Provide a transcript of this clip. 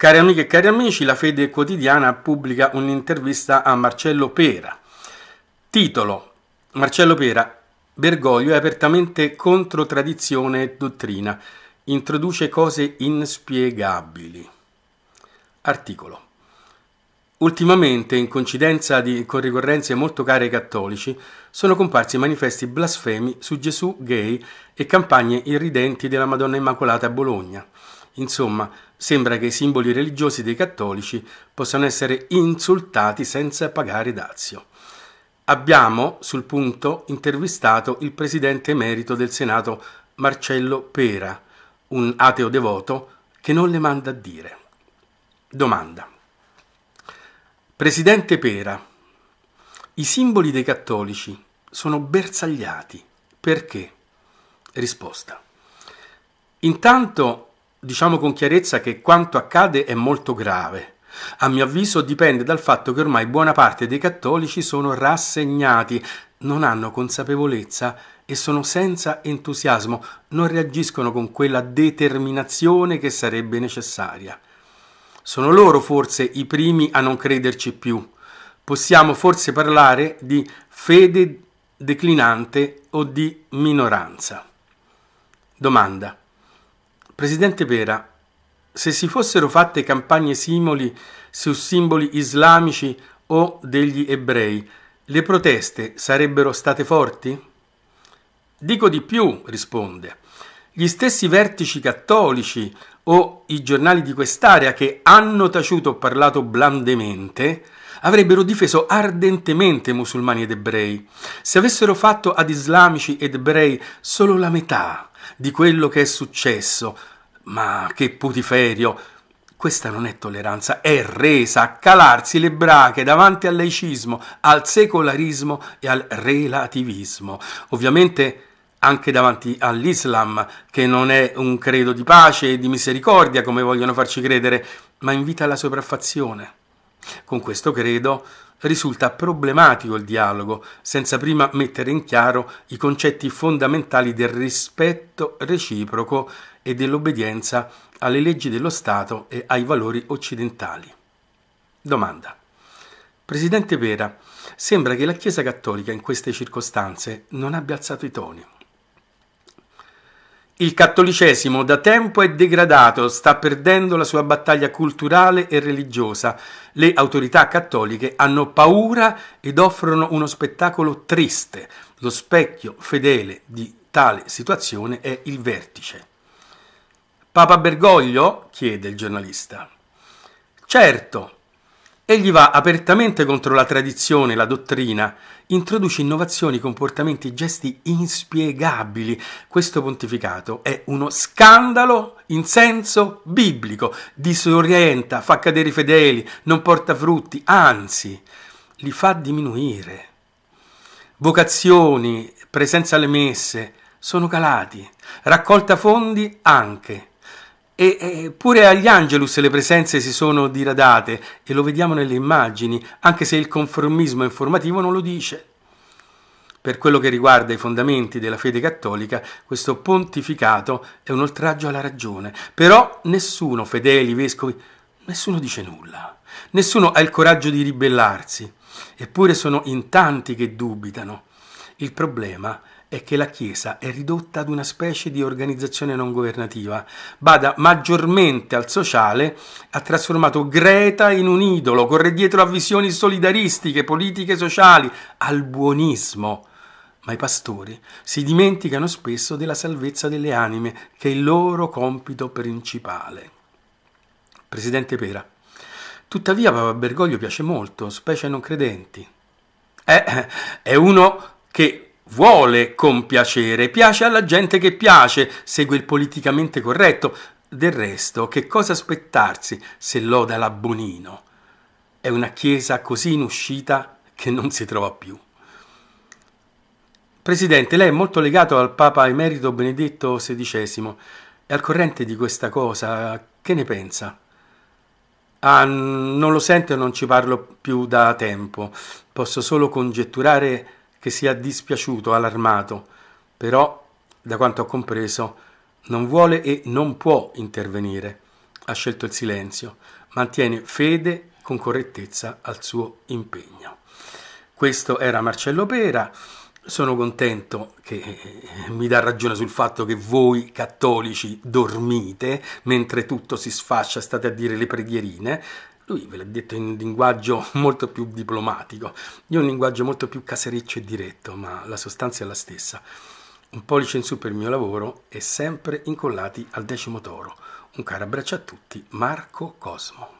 Cari amiche e cari amici, la Fede Quotidiana pubblica un'intervista a Marcello Pera. Titolo Marcello Pera, Bergoglio è apertamente contro tradizione e dottrina, introduce cose inspiegabili. Articolo. Ultimamente, in coincidenza di, con ricorrenze molto care ai cattolici, sono comparsi manifesti blasfemi su Gesù gay e campagne irridenti della Madonna Immacolata a Bologna. Insomma, sembra che i simboli religiosi dei cattolici possano essere insultati senza pagare dazio. Abbiamo sul punto intervistato il presidente emerito del Senato Marcello Pera, un ateo devoto che non le manda a dire. Domanda. Presidente Pera, i simboli dei cattolici sono bersagliati. Perché? Risposta. Intanto diciamo con chiarezza che quanto accade è molto grave. A mio avviso dipende dal fatto che ormai buona parte dei cattolici sono rassegnati, non hanno consapevolezza e sono senza entusiasmo, non reagiscono con quella determinazione che sarebbe necessaria. Sono loro forse i primi a non crederci più. Possiamo forse parlare di fede declinante o di minoranza. Domanda. Presidente Pera, se si fossero fatte campagne simili su simboli islamici o degli ebrei, le proteste sarebbero state forti? Dico di più, risponde. Gli stessi vertici cattolici o i giornali di quest'area che hanno taciuto o parlato blandemente avrebbero difeso ardentemente musulmani ed ebrei. Se avessero fatto ad islamici ed ebrei solo la metà di quello che è successo, ma che putiferio! Questa non è tolleranza, è resa a calarsi le brache davanti al laicismo, al secolarismo e al relativismo. Ovviamente anche davanti all'Islam, che non è un credo di pace e di misericordia come vogliono farci credere, ma invita alla sopraffazione. Con questo credo risulta problematico il dialogo, senza prima mettere in chiaro i concetti fondamentali del rispetto reciproco e dell'obbedienza alle leggi dello Stato e ai valori occidentali. Domanda. Presidente Pera, sembra che la Chiesa Cattolica in queste circostanze non abbia alzato i toni. Il cattolicesimo da tempo è degradato, sta perdendo la sua battaglia culturale e religiosa. Le autorità cattoliche hanno paura ed offrono uno spettacolo triste. Lo specchio fedele di tale situazione è il vertice. Papa Bergoglio? chiede il giornalista. Certo, Egli va apertamente contro la tradizione, la dottrina, introduce innovazioni, comportamenti, gesti inspiegabili. Questo pontificato è uno scandalo in senso biblico, disorienta, fa cadere i fedeli, non porta frutti, anzi li fa diminuire. Vocazioni, presenza alle messe sono calati, raccolta fondi anche. E pure agli Angelus le presenze si sono diradate e lo vediamo nelle immagini, anche se il conformismo informativo non lo dice. Per quello che riguarda i fondamenti della fede cattolica, questo pontificato è un oltraggio alla ragione. Però nessuno, fedeli, vescovi, nessuno dice nulla. Nessuno ha il coraggio di ribellarsi. Eppure sono in tanti che dubitano. Il problema è è che la Chiesa è ridotta ad una specie di organizzazione non governativa, bada maggiormente al sociale, ha trasformato Greta in un idolo, corre dietro a visioni solidaristiche, politiche sociali, al buonismo. Ma i pastori si dimenticano spesso della salvezza delle anime, che è il loro compito principale. Presidente Pera. Tuttavia Papa Bergoglio piace molto, specie ai non credenti. Eh, è uno che vuole compiacere, piace alla gente che piace, segue il politicamente corretto. Del resto, che cosa aspettarsi se loda la Bonino? È una chiesa così in uscita che non si trova più. Presidente, lei è molto legato al Papa Emerito Benedetto XVI. È al corrente di questa cosa? Che ne pensa? Ah, non lo sento e non ci parlo più da tempo. Posso solo congetturare che sia dispiaciuto, allarmato, però, da quanto ho compreso, non vuole e non può intervenire. Ha scelto il silenzio, mantiene fede con correttezza al suo impegno. Questo era Marcello Pera. Sono contento che eh, mi dà ragione sul fatto che voi cattolici dormite mentre tutto si sfascia, state a dire le preghierine. Lui ve l'ha detto in un linguaggio molto più diplomatico, io un linguaggio molto più casereccio e diretto, ma la sostanza è la stessa. Un pollice in su per il mio lavoro e sempre incollati al decimo toro. Un caro abbraccio a tutti, Marco Cosmo.